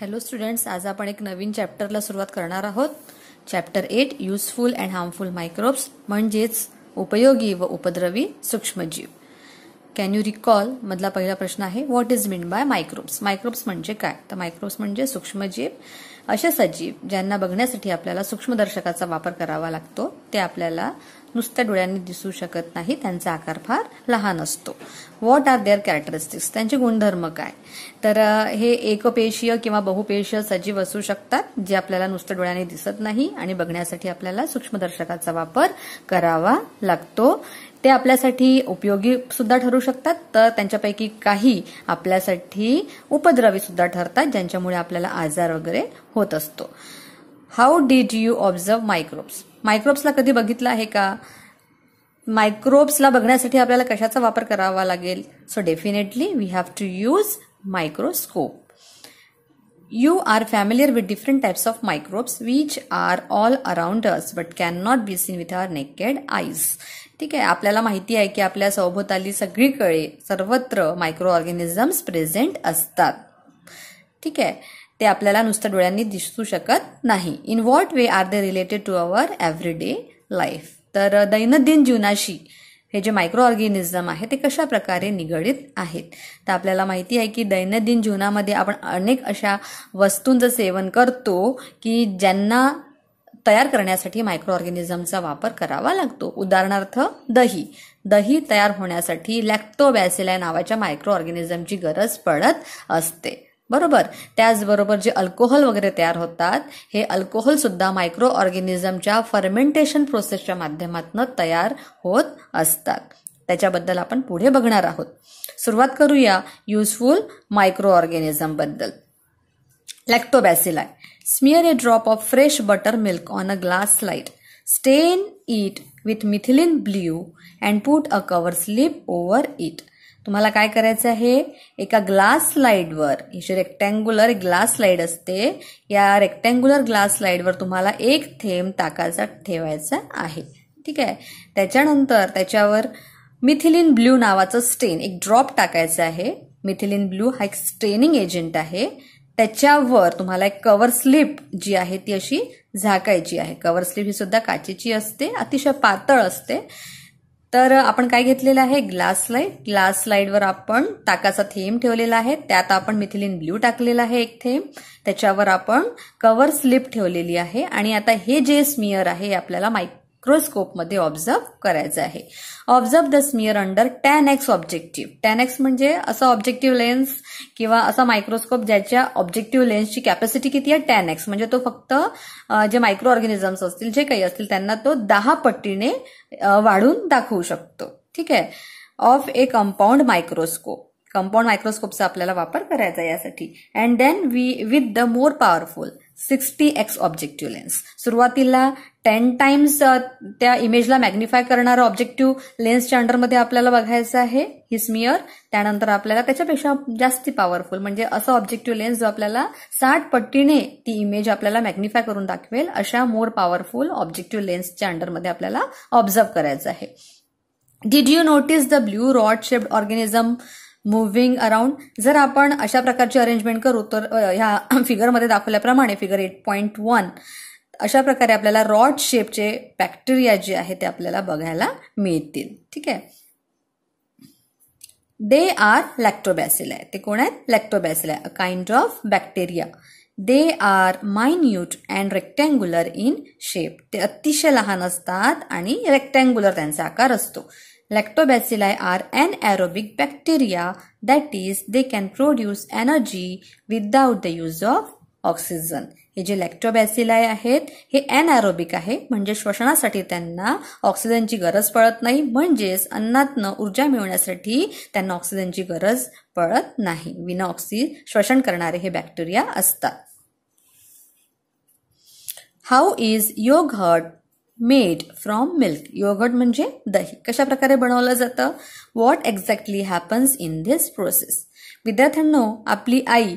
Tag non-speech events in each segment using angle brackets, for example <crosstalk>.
Hello students आज आपण एक नवीन चॅप्टरला सुरुवात करणार आहोत chapter eight useful and harmful microbes म्हणजेच उपयोगी व उपद्रवी सूक्ष्मजीव कॅन यू रिकॉल मधला पहिला प्रश्न आहे what is mean by microbes microbes म्हणजे काय तर मायक्रोब्स म्हणजे सूक्ष्मजीव असे सजीव ज्यांना बघण्यासाठी आपल्याला सूक्ष्मदर्शकाचा वापर करावा लागतो ते आपल्याला नुसत्या डोळ्यांनी दिसू शकत नाही त्यांचा आकार फार लहान असतो व्हॉट आर देअर कॅरेक्टरिस्टिक्स त्यांचे गुणधर्म काय तर हे एकपेशीय किंवा बहुपेशीय सजीव असू शकतात जे आपल्याला नुसत्या डोळ्यांनी दिसत नाही आणि बघण्यासाठी आपल्याला सूक्ष्मदर्शकाचा वापर करावा लागतो ते आपल्यासाठी उपयोगी सुद्धा ठरू शकतात तर त्यांच्यापैकी काही आपल्यासाठी उपद्रवी सुद्धा ठरतात ज्यांच्यामुळे आपल्याला आजार वगैरे होत असतो how did you observe microbes मायक्रोब्सला कधी बघितलं आहे का मायक्रोब्सला बघण्यासाठी आपल्याला कशाचा वापर करावा लागेल so definitely we have to use microscope you are familiar with different types of microbes which are all around us but can not be seen with our naked eyes ठीक आहे आपल्याला माहिती आहे की आपल्या सभोवताली सगळीकडे सर्वत्र मायक्रो ऑर्गॅनिझम्स प्रेझेंट असतात ठीक आहे ते आपल्याला नुसतं डोळ्यांनी दिसू शकत नाही in what way are they related to our day life तर दैनंदिन जीवनाशी हे जे मायक्रो ऑर्गॅनिझम आहे ते कशा प्रकारे निगडित आहेत तर आपल्याला माहिती आहे की दैनंदिन जीवनामध्ये आपण अनेक अशा वस्तूंचं सेवन करतो की ज्यांना तयार करण्यासाठी मायक्रो ऑर्गॅनिझमचा वापर करावा लागतो उदाहरणार्थ दही दही तयार होण्यासाठी लॅक्टोबॅसिला नावाच्या मायक्रो ऑर्गॅनिझमची गरज पडत असते बरोबर त्याचबरोबर जे अल्कोहोल वगैरे तयार होतात हे अल्कोहोल सुद्धा मायक्रो ऑर्गॅनिझमच्या फर्मेंटेशन प्रोसेसच्या माध्यमातून तयार होत असतात त्याच्याबद्दल आपण पुढे बघणार आहोत सुरुवात करूया युजफुल मायक्रो बद्दल lactobacilli smear a drop of fresh butter milk on a glass light stain it with methylene blue and put a cover slip over it तुम्हाला काय करायचं आहे एका ग्लास स्लाइडवर ही जी रेक्टँग्युलर ग्लास स्लाइड असते या रेक्टँग्युलर ग्लास स्लाइडवर तुम्हाला एक थेंब टाकायचा ठेवायचा आहे ठीक आहे त्याच्यानंतर त्याच्यावर मिथिलिन ब्ल्यू नावाचं स्टेन एक ड्रॉप टाकायचं आहे मिथिलिन ब्ल्यू हा एक स्टेनिंग एजंट आहे त्याच्यावर तुम्हाला एक कवर स्लिप जी आहे ती अशी झाकायची आहे कवर स्लिप ही सुद्धा काचेची असते अतिशय पातळ असते तर आपण काय घेतलेलं आहे ग्लास स्लाइड ग्लास स्लाइडवर आपण ताकाचा थेंब ठेवलेला आहे त्यात आपण मिथिलिन ब्ल्यू टाकलेला आहे एक थेंब त्याच्यावर आपण कव्हर स्लिप ठेवलेली आहे आणि आता हे जे स्मिअर आहे आपल्याला माईक मायक्रोस्कोपमध्ये ऑब्झर्व करायचं आहे observe the smear under ten X objective ten X म्हणजे असं ऑब्जेक्टिव्ह लेन्स किंवा असा मायक्रोस्कोप ज्याच्या ऑब्जेक्टिव्ह लेन्सची कॅपॅसिटी किती आहे टॅन एक्स म्हणजे तो फक्त जे मायक्रो ऑर्गॅनिझम्स असतील जे काही असतील त्यांना तो दहा पट्टीने वाढून दाखवू शकतो ठीक आहे of a compound microscope compound मायक्रोस्कोपचा आपल्याला वापर करायचा यासाठी and then we with the more powerful sixty X objective lens सुरुवातीला टेन टाइम्स uh, त्या इमेजला मॅग्निफाय करणारा ऑब्जेक्टिव्ह लेन्सच्या अंडरमध्ये आपल्याला बघायचं आहे ही स्मियर त्यानंतर आपल्याला त्याच्यापेक्षा जास्ती पॉवरफुल म्हणजे असं ऑब्जेक्टिव्ह लेन्स जो आपल्याला साठ पट्टीने ती इमेज आपल्याला मॅग्निफाय करून दाखवेल अशा मोर पॉवरफुल ऑब्जेक्टिव्ह लेन्सच्या अंडरमध्ये आपल्याला ऑब्झर्व करायचं आहे did you notice the blue rod shaped organism moving around जर आपण अशा प्रकारची अरेंजमेंट करू तर ह्या फिगरमध्ये <clears throat> दाखवल्याप्रमाणे फिगर एट पॉईंट वन अशा प्रकारे आपल्याला रॉड शेपचे बॅक्टेरिया जे आहे ते आपल्याला बघायला मिळतील ठीक आहे दे आर लॅक्टोबॅसिल आहे ते कोण आहेत लॅक्टोबॅसिल आहे a kind of bacteria they are minute and rectangular in shape ते अतिशय लहान असतात आणि रेक्टँग्युलर त्यांचा आकार असतो Lactobacilli are anaerobic bacteria, that is, they can produce energy without the use of oxygen हे जे लॅक्टोबॅसिलाय आहेत हे अनॅरोबिक आहे म्हणजे श्वसनासाठी त्यांना ऑक्सिजनची गरज पडत नाही म्हणजेच अन्नातनं ऊर्जा मिळवण्यासाठी त्यांना ऑक्सिजनची गरज पडत नाही विना ऑक्सि श्वसन करणारे हे बॅक्टेरिया असतात how is curd made from milk yoghurt म्हणजे दही कशा प्रकारे बनवलं जातं what exactly happens in this process विद्यार्थ्यांनो आपली आई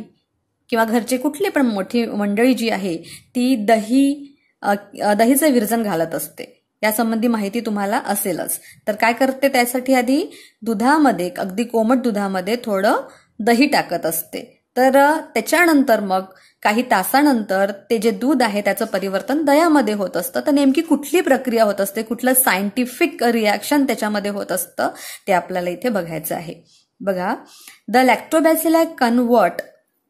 किंवा घरचे कुठली पण मोठी मंडळी जी आहे ती दही दहीचं विरजन घालत असते यासंबंधी माहिती तुम्हाला असेलच तर काय करते त्यासाठी आधी दुधामध्ये अगदी कोमट दुधामध्ये थोडं दही टाकत असते तर त्याच्यानंतर मग काही तासानंतर ते जे दूध आहे त्याचं परिवर्तन दयामध्ये होत असतं तर नेमकी कुठली प्रक्रिया होत असते कुठलं सायंटिफिक रिॲक्शन त्याच्यामध्ये होत असतं ते आपल्याला इथे बघायचं आहे बघा the lactobacilli convert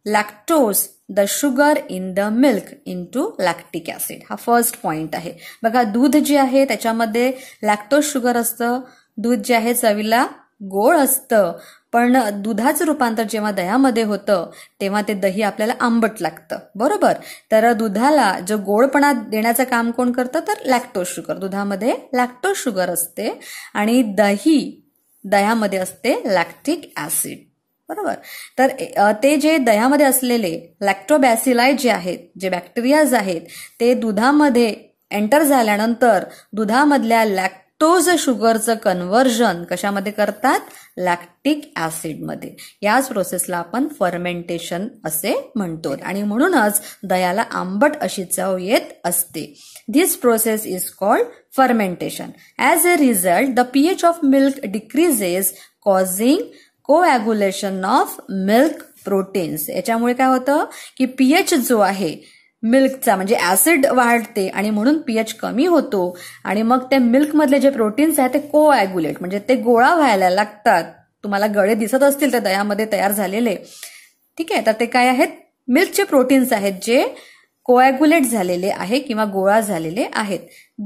lactose the sugar in the milk into lactic acid हा फर्स्ट पॉइंट आहे बघा दूध जे आहे त्याच्यामध्ये लॅक्टोज शुगर असतं दूध जे आहे चवीला गोड असतं पण दुधाचं रूपांतर जेव्हा दह्यामध्ये होतं तेव्हा ते दही आपल्याला आंबट लागतं बरोबर तर दुधाला जो गोडपणा देण्याचं काम कोण करतं तर लॅक्टोज शुगर दुधामध्ये लॅक्टोज शुगर असते आणि दही दह्यामध्ये असते लॅक्टिक ऍसिड बरोबर तर ते जे दह्यामध्ये असलेले लॅक्टोबॅसिलाय जे आहेत जे बॅक्टेरियाज आहेत ते दुधामध्ये एंटर झाल्यानंतर दुधामधल्या लॅक्ट लॅक्टोज शुगरचं कन्वर्जन कशामध्ये करतात लॅक्टिक ऍसिडमध्ये याच प्रोसेसला आपण फर्मेंटेशन असे म्हणतो आणि म्हणूनच दह्याला आंबट अशी चव येत असते this process is called fermentation as a result the pH of milk decreases causing coagulation of milk proteins याच्यामुळे काय होतं की पीएच जो आहे मिल्कचा म्हणजे ऍसिड वाढते आणि म्हणून पीएच कमी होतो आणि मग ते मिल्कमधले जे प्रोटीन्स आहेत ते कोॲग्युलेट म्हणजे ते गोळा व्हायला लागतात तुम्हाला गळे दिसत असतील तर दयामध्ये तयार झालेले ठीक आहे तर ते काय आहेत मिल्कचे प्रोटीन्स आहेत जे कोॲग्युलेट झालेले आहे किंवा गोळा झालेले आहेत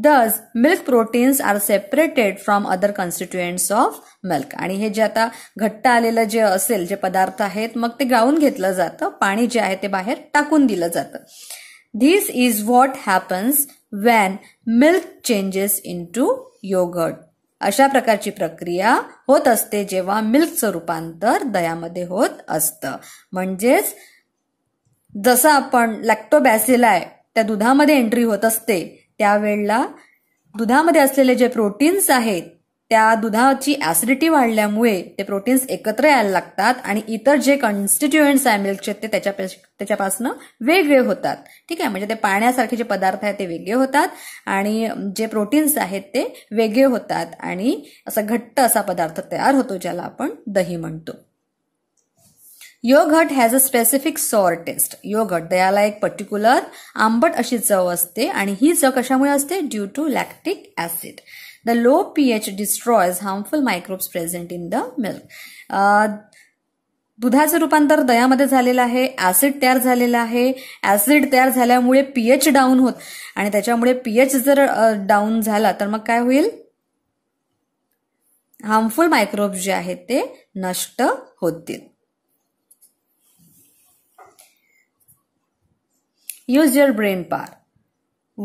thus milk proteins are separated from other constituents of milk आणि हे जे आता घट्ट आलेलं जे असेल जे पदार्थ आहेत मग ते गाळून घेतलं जातं पाणी जे आहे ते बाहेर टाकून दिलं जातं This is what happens when milk changes into yogurt. अशा प्रकारची प्रक्रिया होत असते जेव्हा मिल्कचं रूपांतर दह्यामध्ये होत असतं म्हणजेच जसं आपण लॅक्टोबॅसिलाय त्या दुधामध्ये एंट्री होत असते त्यावेळेला दुधामध्ये असलेले जे प्रोटीन्स आहेत त्या दुधाची ऍसिडिटी वाढल्यामुळे ते प्रोटीन्स एकत्र यायला लागतात आणि इतर जे कॉन्स्टिट्युएंट्स आहे मिल्कचे ते त्याच्या त्याच्यापासून वेगळे होतात ठीक आहे म्हणजे ते पाण्यासारखे जे पदार्थ आहेत ते वेगळे होतात आणि जे प्रोटीन्स आहेत ते वेगळे होतात आणि असा घट्ट असा पदार्थ तयार होतो ज्याला आपण दही म्हणतो curd has a specific sour taste yoghurt दयाला एक पर्टिक्युलर आंबट अशी चव असते आणि ही चव कशामुळे असते due to lactic acid The low pH destroys harmful microbes present in the milk. Uh, दुधाचं रूपांतर दयामध्ये झालेलं आहे ऍसिड तयार झालेलं आहे ऍसिड तयार झाल्यामुळे पीएच डाऊन होत आणि त्याच्यामुळे पीएच जर डाऊन झाला तर मग काय होईल हार्मफुल मायक्रोब जे आहेत ते नष्ट होतील युज युअर ब्रेन पार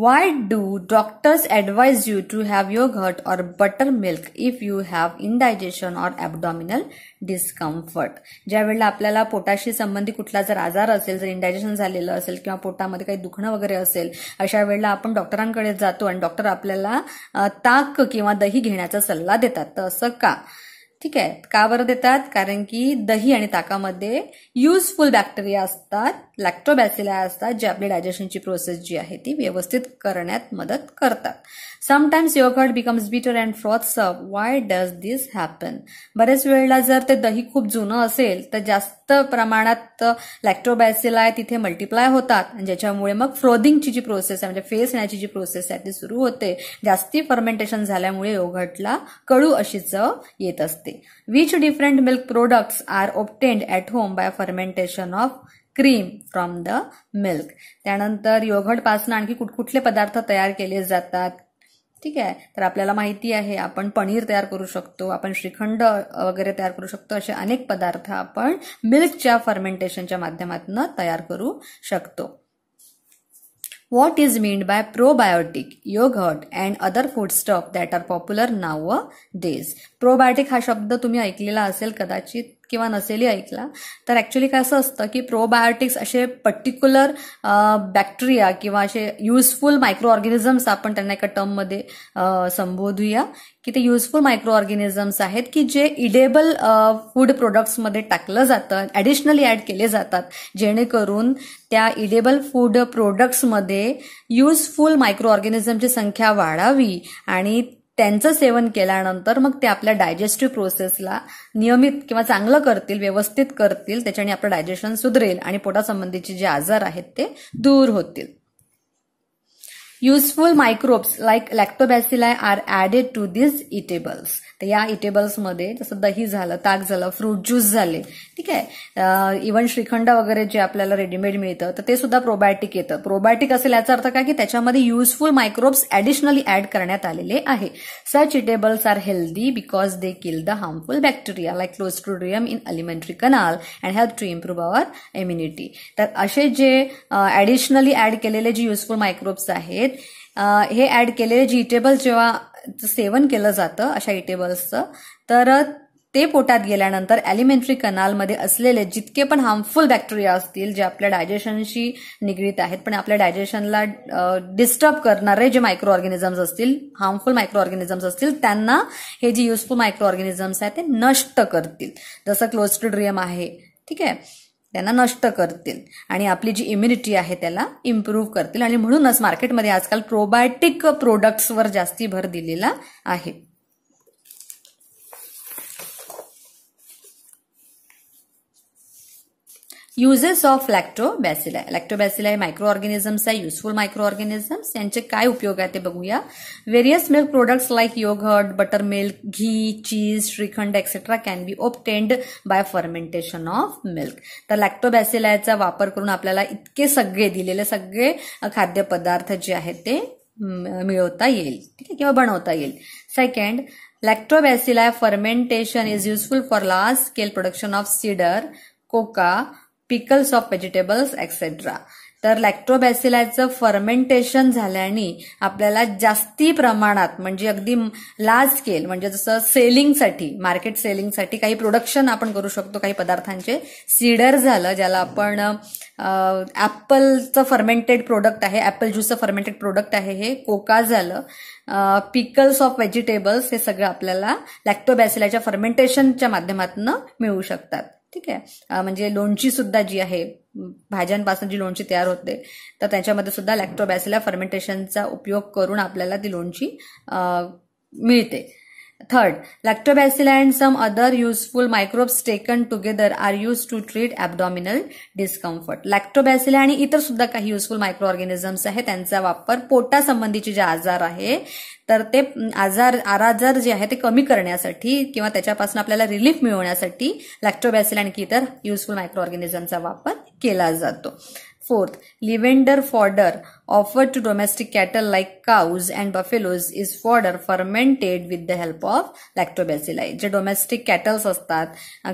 Why do doctors advise you to have yogurt or buttermilk if you have indigestion or abdominal discomfort ज्या वेळेला आपल्याला पोटाशी संबंधित कुठला जर आजार असेल जर इंडायजेशन झालेलं असेल किंवा पोटामध्ये काही दुखणं वगैरे असेल अशा वेळेला आपण डॉक्टरांकडे जातो आणि डॉक्टर आपल्याला ताक किंवा दही घेण्याचा सल्ला देतात तर असं का ठीक आहे का बरं देतात कारण की दही आणि ताकामध्ये युजफुल बॅक्टेरिया असतात लॅक्टोबॅसिला असतात जे आपली डायजेशनची प्रोसेस जी आहे ती व्यवस्थित करण्यात मदत करतात sometimes yoghurt becomes bitter and froth सब वाय डज दिस हॅपन बऱ्याच वेळेला जर ते दही खूप जुनं असेल तर जास्त प्रमाणात आहे तिथे मल्टिप्लाय होतात ज्याच्यामुळे मग फ्रोदिंगची जी प्रोसेस आहे म्हणजे फेस येण्याची जी प्रोसेस आहे ती सुरू होते जास्ती फर्मेंटेशन झाल्यामुळे योगर्टला कडू अशी चव येत असते which different milk products are obtained at home by fermentation of cream from the milk त्यानंतर योगर्टपासून आणखी कुठकुठले पदार्थ तयार केले जातात ठीक आहे तर आपल्याला माहिती आहे आपण पनीर तयार करू शकतो आपण श्रीखंड वगैरे तयार करू शकतो असे अनेक पदार्थ आपण मिल्कच्या फर्मेंटेशनच्या माध्यमातून तयार करू शकतो is by probiotic yoghurt and other food stuffs that are popular nowadays probiotic हा शब्द तुम्ही ऐकलेला असेल कदाचित किंवा नसेलही ऐकला तर ॲक्च्युली काय असं असतं की प्रोबायोटिक्स असे पर्टिक्युलर बॅक्टेरिया किंवा असे युजफुल मायक्रो ऑर्गॅनिझम्स आपण त्यांना एका टर्ममध्ये संबोधूया की ते युजफुल मायक्रो ऑर्गॅनिझम्स आहेत की जे इडेबल फूड प्रोडक्ट्समध्ये टाकलं जातं ॲडिशनली ॲड केले जातात जेणेकरून त्या इडेबल फूड प्रोडक्ट्समध्ये युजफुल मायक्रो ऑर्गॅनिझमची संख्या वाढावी आणि त्यांचं सेवन केल्यानंतर मग ते आपल्या डायजेस्टिव्ह प्रोसेसला नियमित किंवा चांगलं करतील व्यवस्थित करतील त्याच्याने आपलं डायजेशन सुधरेल आणि पोटासंबंधीचे जे आजार आहेत ते दूर होतील useful microbes like lactobacilli are added to this eatables तर या इटेबल्समध्ये जसं दही झालं ताक झालं फ्रूट ज्यूस झाले ठीक आहे इवन श्रीखंड वगैरे जे आपल्याला रेडीमेड मिळतं तर ते सुद्धा प्रोबायोटिक येतं प्रोबायोटिक असेल याचा अर्थ काय की त्याच्यामध्ये युजफुल मायक्रोब्स ऍडिशनली ऍड करण्यात आलेले आहे such eatables are healthy because they kill the harmful bacteria like clostridium in alimentary canal and help to improve our immunity तर असे जे ऍडिशनली ऍड केलेले जे युजफुल मायक्रोब्स आहेत हे ऍड केलेले जी इटेबल्स जेव्हा सेवन केलं जातं अशा इटेबल्सचं तर ते पोटात गेल्यानंतर एलिमेंटरी कनालमध्ये असलेले जितके पण हार्मफुल बॅक्टेरिया असतील जे आपल्या डायजेशनशी निगडीत आहेत पण आपल्या डायजेशनला डिस्टर्ब करणारे जे मायक्रो ऑर्गॅनिझम्स असतील हार्मफुल मायक्रो ऑर्गॅनिझम्स असतील त्यांना हे जे युजफुल मायक्रो ऑर्गॅनिझम्स आहेत ते नष्ट करतील जसं क्लोस्ट्रिड्रियम आहे ठीक आहे त्यांना नष्ट करतील आणि आपली जी इम्युनिटी आहे त्याला इम्प्रूव्ह करतील आणि म्हणूनच मार्केटमध्ये आजकाल प्रोबायोटिक प्रोडक्ट्सवर जास्ती भर दिलेला आहे uses of lactobacilli lactobacilli micro organisms आहे युजफुल मायक्रो ऑर्गॅनिझम्स यांचे काय उपयोग आहे ते बघूया various milk products like yoghurt butter milk ghee cheese shrikhand etcetera can be obtained by fermentation of milk तर लॅक्टोबॅसिलायचा वापर करून आपल्याला इतके सगळे दिलेले सगळे खाद्यपदार्थ जे आहेत ते मिळवता येईल ठीक आहे किंवा बनवता येईल second lactobacilli fermentation is useful for large scale production of cider cocoa pickles of vegetables etcetera तर लॅक्टोबॅसिलायचं फर्मेंटेशन झाल्याने आपल्याला जास्ती प्रमाणात म्हणजे अगदी लार्ज स्केल म्हणजे जसं सेलिंगसाठी मार्केट सेलिंगसाठी काही प्रोडक्शन आपण करू शकतो काही पदार्थांचे सीडर झालं ज्याला आपण ऍपलचं फर्मेंटेड प्रोडक्ट आहे ऍपल ज्यूसचं फर्मेंटेड प्रोडक्ट आहे हे कोका झालं पिकल्स ऑफ व्हेजिटेबल्स हे सगळं आपल्याला लॅक्टोबॅसिलाच्या फर्मेंटेशनच्या माध्यमातून मिळू शकतात ठीक आहे म्हणजे लोणची सुद्धा जी आहे भाज्यांपासून जी लोणची तयार होते तर त्याच्यामध्ये सुद्धा लॅक्टोबॅसिला फर्मेंटेशनचा उपयोग करून आपल्याला ती लोणची मिळते third lactobacilli and some other useful microbes taken together are use to treat abdominal discomfort lactobacilli आणि इतर सुद्धा काही युजफुल मायक्रो ऑर्गॅनिझम्स आहेत त्यांचा वापर पोटासंबंधीचे जे आजार आहे तर ते आजार आराजार जे आहे ते कमी करण्यासाठी किंवा त्याच्यापासून आपल्याला रिलीफ मिळवण्यासाठी लॅक्टोबॅसिला आणखी इतर युजफुल मायक्रो ऑर्गॅनिझमचा वापर केला जातो Fourth, lavender fodder offered to domestic cattle like cows and buffaloes is fodder fermented with the help of lactobacilli. जे domestic कॅटल्स असतात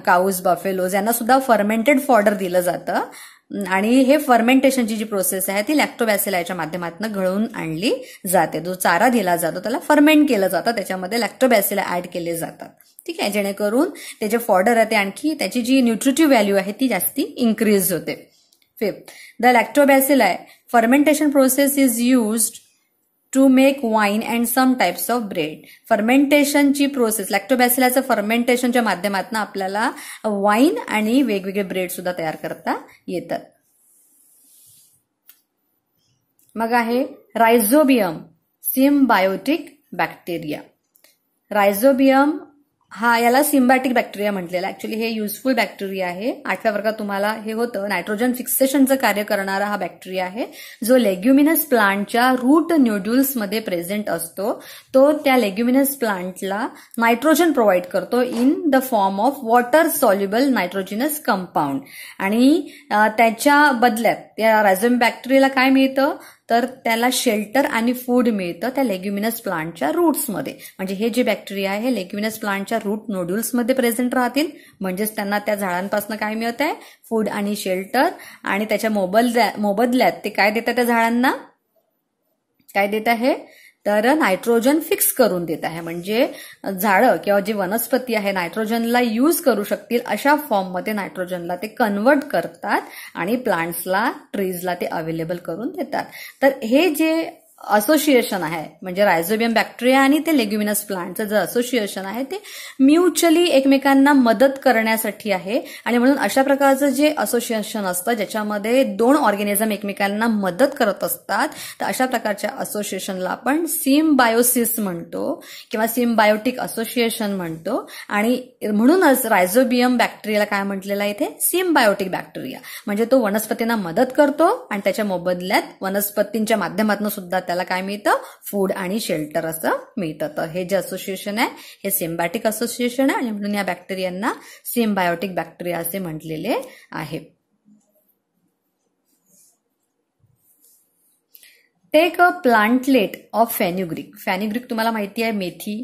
cows, buffaloes यांना सुद्धा fermented fodder दिलं जातं आणि हे फर्मेंटेशनची जी प्रोसेस आहे ती लॅक्टोबॅसिलायच्या माध्यमातून घडवून आणली जाते जो चारा दिला जातो त्याला फर्मेंट केलं जातं त्याच्यामध्ये लॅक्टोबॅसिला ऍड केले जातात ठीक आहे जेणेकरून त्याचे फॉर्डर आहे ते आणखी त्याची जी न्यूट्रिटिव्ह व्हॅल्यू आहे ती जास्ती इन्क्रीज होते fifth the lactobacilli fermentation process is used to make wine and some types of bread फर्मेंटेशनची प्रोसेस लॅक्टोबॅसिलाचं फर्मेंटेशनच्या माध्यमातून आपल्याला वाईन आणि वेगवेगळे ब्रेड सुद्धा तयार करता येतात मग आहे रायझोबियम सिम्बायोटिक बॅक्टेरिया रायझोबियम हा याला सिम्बॅटिक बॅक्टेरिया म्हटलेला ऍक्च्युली हे युजफुल बॅक्टेरिया आहे आठव्या वर्गात तुम्हाला हे होतं नायट्रोजन फिक्सेशनचं कार्य करणारा हा बॅक्टेरिया आहे जो लेग्युमिनस प्लांटच्या रूट न्यूड्युल्समध्ये प्रेझेंट असतो तो त्या लेग्युमिनस प्लांटला नायट्रोजन प्रोव्हाइड करतो in the form of water soluble nitrogenous compound आणि त्याच्या बदल्यात त्या रॅझम बॅक्टेरियाला काय मिळतं तर त्याला शेल्टर आणि फूड मिळतं त्या लेग्युमिनस प्लांटच्या रूट्समध्ये म्हणजे हे जे बॅक्टेरिया आहे हे लेग्युमिनस प्लांटच्या रूट नोड्युल्समध्ये प्रेझेंट राहतील म्हणजेच त्यांना त्या झाडांपासून काय मिळत आहे फूड आणि शेल्टर आणि त्याच्या मोबदल्या मोबदल्यात ते काय देतात त्या झाडांना काय देत आहे तर नायट्रोजन फिक्स करून देत आहे म्हणजे झाडं किंवा जे वनस्पती आहे नायट्रोजनला यूज करू शकतील अशा फॉर्ममध्ये नायट्रोजनला ते कन्वर्ट करतात आणि प्लांट्सला ट्रीजला ते अवेलेबल करून देतात तर हे जे असोसिएशन आहे म्हणजे रायझोबियम बॅक्टेरिया आणि ते लेग्युमिनस प्लांटचं जे असोसिएशन आहे ते म्युच्युअली एकमेकांना मदत करण्यासाठी आहे आणि म्हणून अशा प्रकारचं जे असोसिएशन असतं ज्याच्यामध्ये दोन ऑर्गॅनिझम एकमेकांना मदत करत असतात तर अशा प्रकारच्या असोसिएशनला आपण सिमबायोसिस म्हणतो किंवा सिमबायोटिक असोसिएशन म्हणतो आणि म्हणूनच रायझोबियम बॅक्टेरियाला काय म्हटलेलं आहे इथे सिमबायोटिक बॅक्टेरिया म्हणजे तो वनस्पतींना मदत करतो आणि त्याच्या मोबदल्यात वनस्पतींच्या माध्यमातून सुद्धा त्याला काय मिळतं फूड आणि शेल्टर असं मिळतं तर हे जे असोसिएशन आहे हे सिम्बॅटिक असोसिएशन आहे आणि म्हणून या बॅक्टेरियांना सिम्बायोटिक बॅक्टेरिया असे म्हटलेले आहे take a plantlet of fenugreek fenugreek तुम्हाला माहिती आहे मेथी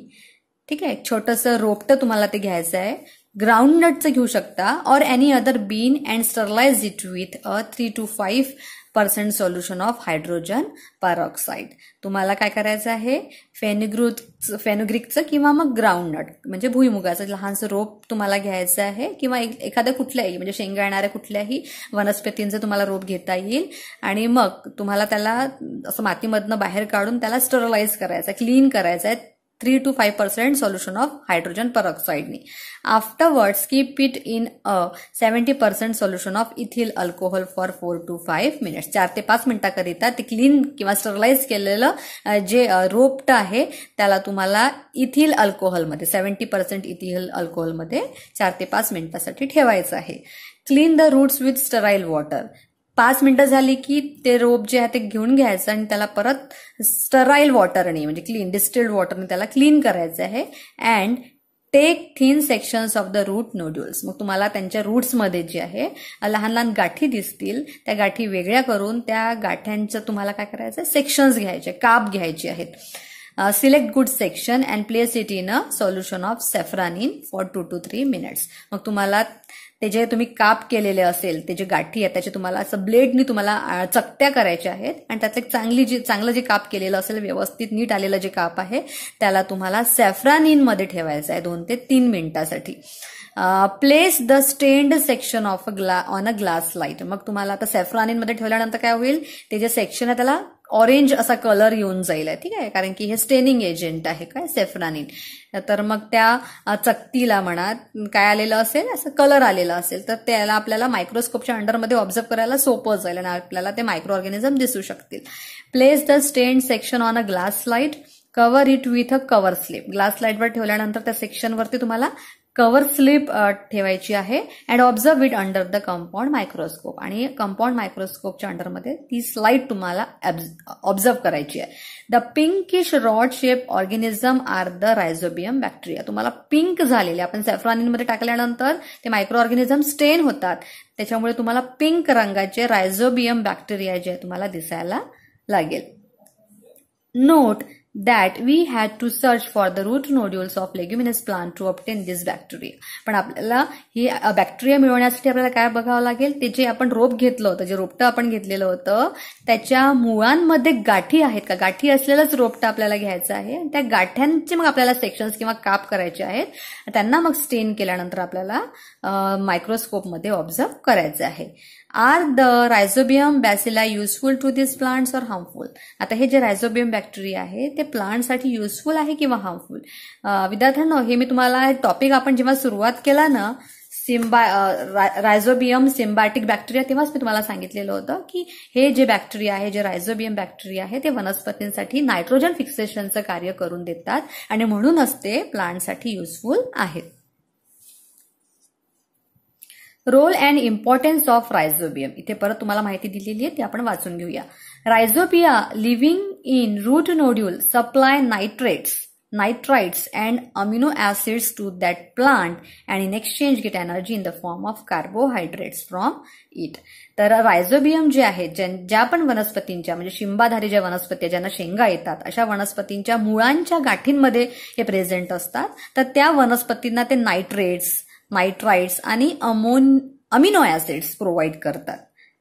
ठीक आहे एक छोटंसं रोपटं तुम्हाला ते घ्यायचं आहे ग्राउंड नटचं घेऊ शकता or any other bean and sterilise it with a three to five percent solution of hydrogen peroxide तुम्हाला काय करायचं आहे फेनिग्रुथ फेनुग्रिकचं किंवा मग ग्राउंडनट म्हणजे भुईमुगाचं लहानसं रोप तुम्हाला घ्यायचं आहे किंवा एखाद्या कुठल्याही म्हणजे शेंगा येणाऱ्या कुठल्याही वनस्पतींचं तुम्हाला रोप घेता येईल आणि मग तुम्हाला त्याला असं मातीमधनं बाहेर काढून त्याला स्टरलाइज करायचं आहे क्लीन करायचं आहे three to five percent solution of hydrogen परॉक्साइडनी afterward keep it in a seventy percent solution of ethyl alcohol for four to five minutes चार ते पाच मिनिटाकरिता ते क्लीन किंवा स्टरलाइज केलेलं जे रोपट आहे त्याला तुम्हाला इथील अल्कोहोलमध्ये सेव्हन्टी पर्सेंट इथिल अल्कोहोलमध्ये चार ते पाच मिनिटांसाठी ठेवायचं आहे clean the roots with sterile water पाच मिनिटं झाली की ते रोप जे आहे ते घेऊन घ्यायचं आणि त्याला परत स्टराईल वॉटरने म्हणजे क्लीन डिस्टिल्ड वॉटरने त्याला क्लीन करायचं आहे and take thin sections of the root nodules मग तुम्हाला त्यांच्या रूट्समध्ये जे आहे लहान लहान गाठी दिसतील त्या गाठी वेगळ्या करून त्या गाठ्यांचं तुम्हाला काय करायचं आहे सेक्शन्स घ्यायचे काप घ्यायचे आहेत select good section and place it in a solution of in for two to three minutes मग तुम्हाला ते जे तुम्ही काप केलेले असेल ते जे गाठी आहे त्याचे तुम्हाला असं ब्लेडनी तुम्हाला चकत्या करायच्या आहेत आणि त्याचं एक चांगली जे चांगलं जे काप केलेलं असेल व्यवस्थित नीट आलेलं जे काप आहे त्याला तुम्हाला मध्ये ठेवायचं आहे दोन ते तीन मिनिटासाठी place the stained section of ग्ला ऑन अ ग्लास लाईट मग तुम्हाला आता मध्ये ठेवल्यानंतर काय होईल ते जे सेक्शन आहे त्याला ऑरेंज असा कलर येऊन जाईल ठीक आहे कारण की हे स्टेनिंग एजंट आहे काय सेफ्रानिन तर मग त्या चकतीला म्हणा काय आलेलं असेल असं कलर आलेलं असेल तर त्याला आपल्याला मायक्रोस्कोपच्या अंडरमध्ये ऑब्झर्व करायला सोपं जाईल आणि आपल्याला ते मायक्रो ऑर्गॅनिझम दिसू शकतील place the stain section on a glass slide cover it with a cover slip glass लाईटवर ठेवल्यानंतर त्या सेक्शनवरती तुम्हाला कवर स्लिप ठेवायची आहे and observe it under the compound microscope आणि कंपाऊंड मायक्रोस्कोपच्या अंडरमध्ये ती स्लाईड तुम्हाला ऑब्झर्व करायची आहे the pinkish rod shape organism are the rhizobium bacteria तुम्हाला पिंक झालेले आपण सॅफ्रॉनिनमध्ये टाकल्यानंतर ते मायक्रो ऑर्गेनिझम स्टेन होतात त्याच्यामुळे तुम्हाला पिंक रंगाचे रायझोबियम बॅक्टेरिया जे तुम्हाला दिसायला लागेल note that we had to search for the root nodules of leguminous plant to obtain this bacteria. पण आपल्याला ही बॅक्टेरिया मिळवण्यासाठी आपल्याला काय बघावं लागेल ते जे आपण रोप घेतलं होतं जे रोपटं आपण घेतलेलं होतं त्याच्या मुळांमध्ये गाठी आहेत का गाठी असलेलंच रोपटं आपल्याला घ्यायचं आहे त्या गाठ्यांचे मग आपल्याला सेक्शन्स किंवा काप करायचे आहेत त्यांना मग स्टेन केल्यानंतर आपल्याला मायक्रोस्कोपमध्ये ऑब्झर्व करायचं आहे are the rhizobium bacilli useful to this plants or harmful आता हे जे रायझोबियम बॅक्टेरिया आहे ते प्लांटसाठी युजफुल आहे किंवा हार्मफुल विद्यार्थ्यांनो हे मी तुम्हाला टॉपिक आपण जेव्हा सुरुवात केला ना सिम्बा रायझोबियम सिम्बायटिक बॅक्टेरिया तेव्हाच मी तुम्हाला सांगितलेलं होतं की हे जे बॅक्टेरिया आहे जे रायझोबियम बॅक्टेरिया आहे ते वनस्पतींसाठी नायट्रोजन फिक्सेशनचं कार्य करून देतात आणि म्हणूनच ते प्लांटसाठी युजफुल आहेत role and importance of rhizobium इथे परत तुम्हाला माहिती दिलेली आहे ती आपण वाचून घेऊया rhizobia living in root nodule supply nitrates nitrites and amino acids to that plant and in exchange get energy in the form of carbohydrates from it तर रायझोबियम जे आहेत ज्या पण वनस्पतींच्या म्हणजे शिंबाधारी ज्या वनस्पती ज्यांना शेंगा येतात अशा वनस्पतींच्या मुळांच्या गाठींमध्ये हे प्रेझेंट असतात तर त्या वनस्पतींना ते नायट्रेट्स नायट्राइड्स आणि अमोन अमिनो ऍसिड्स प्रोव्हाइड करतात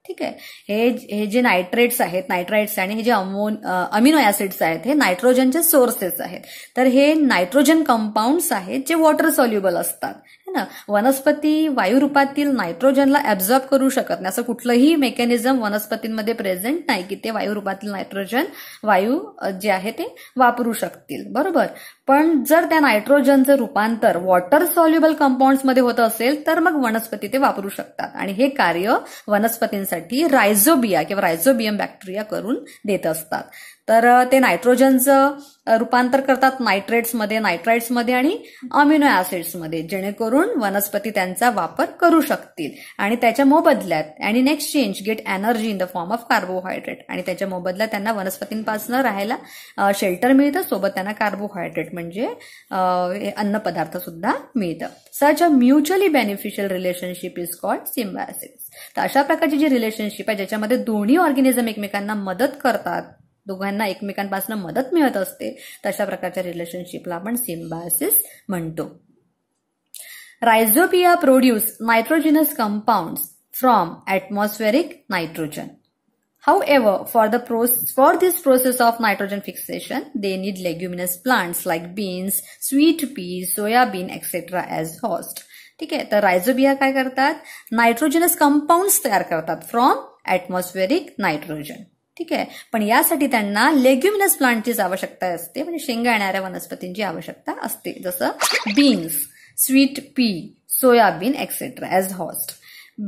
ठीक आहे हे हे जे नायट्रेट्स आहेत नायट्राइट्स आणि हे जे अमोन अमिनो ऍसिड्स आहेत हे नायट्रोजनचे सोर्सेस आहेत तर हे नायट्रोजन कंपाऊंड्स आहेत जे वॉटर सॉल्युबल असतात है ना वनस्पती रूपातील नायट्रोजनला ऍब्झॉर्ब करू शकत नाही असं कुठलंही मेकॅनिझम वनस्पतींमध्ये प्रेझेंट नाही की ते वायुरूपातील नायट्रोजन वायू जे आहे ते वापरू शकतील बरोबर पण जर त्या नायट्रोजनचं रूपांतर वॉटर सॉल्युबल मध्ये होत असेल तर मग वनस्पती ते वापरू शकतात आणि हे कार्य वनस्पतींसाठी करण्यासाठी रायझोबिया किंवा रायझोबियम बॅक्टेरिया करून देत असतात तर ते नायट्रोजनचं रूपांतर करतात नायट्रेट्समध्ये नायट्राइट्समध्ये आणि अमिनो ऍसिड्समध्ये जेणेकरून वनस्पती त्यांचा वापर करू शकतील आणि त्याच्या मोबदल्यात आणि next change get energy in the form of carbohydrate आणि त्याच्या मोबदल्यात त्यांना वनस्पतींपासून राहायला शेल्टर मिळतं सोबत त्यांना कार्बोहायड्रेट म्हणजे अन्न पदार्थ सुद्धा मिळतं such a mutually beneficial relationship is called symbiosis तर अशा प्रकारची जी रिलेशनशिप आहे ज्याच्यामध्ये दोन्ही ऑर्गॅनिझम एकमेकांना मदत करतात दोघांना एकमेकांपासून मदत मिळत असते तशा प्रकारच्या रिलेशनशिपला आपण सिम्बायसिस म्हणतो rhizobia produce nitrogenous compound from atmospheric nitrogen however for the process for this process of nitrogen fixation they need leguminous plants like beans sweet pea soybean etcetera as host ठीक आहे तर रायझोबिया काय करतात nitrogenous compound तयार करतात from atmospheric nitrogen ठीक आहे पण यासाठी त्यांना लेग्युमिनस प्लांटचीच आवश्यकता असते म्हणजे शेंगा येणाऱ्या वनस्पतींची आवश्यकता असते जसं beans sweet pea soybean etcetera as host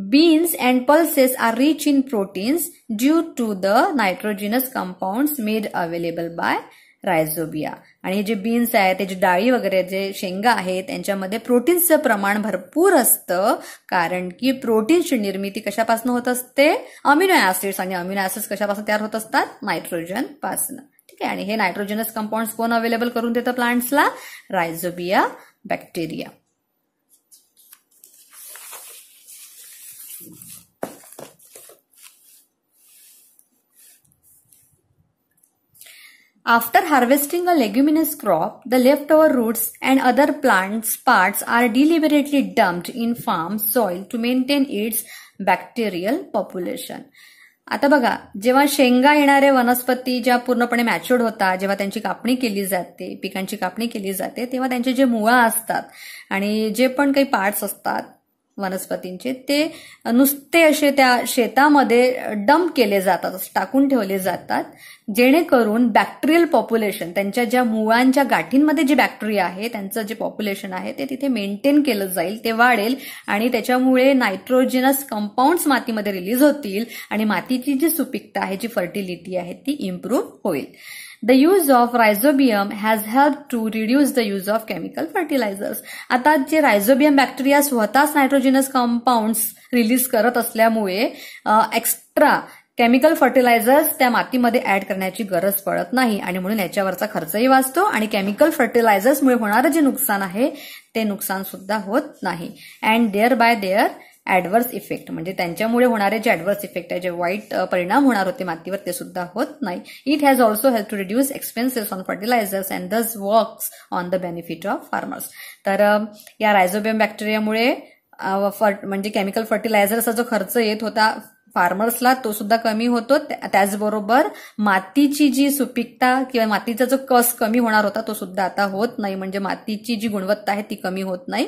beans and pulses are rich in proteins due to the nitrogenous compound made available by rhizobia आणि जे बीन्स आहे त्याची डाळी वगैरे जे शेंगा आहेत त्यांच्यामध्ये प्रोटीन्सचं प्रमाण भरपूर असतं कारण की प्रोटीन्सची निर्मिती कशापासून होत असते अमिनो ऍसिड्स आणि अमिनो ऍसिड्स कशापासून तयार होत असतात नायट्रोजन पासून ठीक आहे आणि हे नायट्रोजनस कंपाऊंड्स कोण अवेलेबल करून देतं प्लांट्सला rhizobia bacteria After harvesting a leguminous crop, the leftover roots and other plants parts are deliberately dumped in farm soil to maintain its bacterial population आता बघा जेव्हा शेंगा येणारे वनस्पती ज्या पूर्णपणे मॅच्युर्ड होतात जेव्हा त्यांची कापणी केली जाते पिकांची कापणी केली जाते तेव्हा त्यांचे जे मुळा असतात आणि जे पण काही पार्ट्स असतात वनस्पतींचे ते नुसते असे त्या शेतामध्ये डंप केले जातात टाकून ठेवले जातात जेणेकरून बॅक्टेरियल पॉप्युलेशन त्यांच्या ज्या मुळांच्या गाठींमध्ये जे बॅक्टेरिया आहे त्यांचं जे पॉप्युलेशन आहे ते तिथे मेंटेन केलं जाईल ते वाढेल आणि त्याच्यामुळे नायट्रोजिनस कंपाऊंड्स मातीमध्ये रिलीज होतील आणि मातीची जी सुपीकता आहे जी फर्टिलिटी आहे ती इम्प्रूव्ह होईल the use of rhizobium has help to reduce the use of chemical fertilisers आता जे रायझोबियम बॅक्टेरिया स्वतःच नायट्रोजनस कंपाऊंड्स रिलीज करत असल्यामुळे एक्स्ट्रा केमिकल फर्टिलायझर्स त्या मातीमध्ये ऍड करण्याची गरज पडत नाही आणि म्हणून याच्यावरचा खर्चही वाचतो आणि केमिकल फर्टिलायझर्समुळे होणारं जे नुकसान आहे ते नुकसान सुद्धा होत नाही and thereby their adverse effect म्हणजे त्यांच्यामुळे होणारे जे ऍडव्हर्स इफेक्ट आहे जे वाईट परिणाम होणार होते मातीवर ते सुद्धा होत नाही it has also help to reduce expenses on fertilisers and thus works on the benefit of farmers तर या रायझोबियम बॅक्टेरियामुळे म्हणजे केमिकल फर्टिलायझर्सचा जो खर्च येत होता फार्मर्सला तो सुद्धा कमी होतो त्याचबरोबर मातीची जी सुपीकता किंवा मातीचा जो कस कमी होणार होता तो सुद्धा आता होत नाही म्हणजे मातीची जी गुणवत्ता आहे ती कमी होत नाही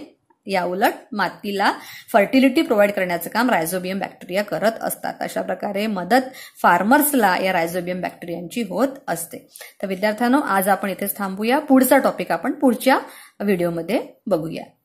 याउलट मातीला फर्टिलिटी प्रोव्हाइड करण्याचं काम रायझोबियम बॅक्टेरिया करत असतात अशा प्रकारे मदत फार्मर्सला या रायझोबियम बॅक्टेरियांची होत असते तर विद्यार्थ्यांनो आज आपण इथेच थांबूया पुढचा टॉपिक आपण पुढच्या व्हिडिओमध्ये बघूया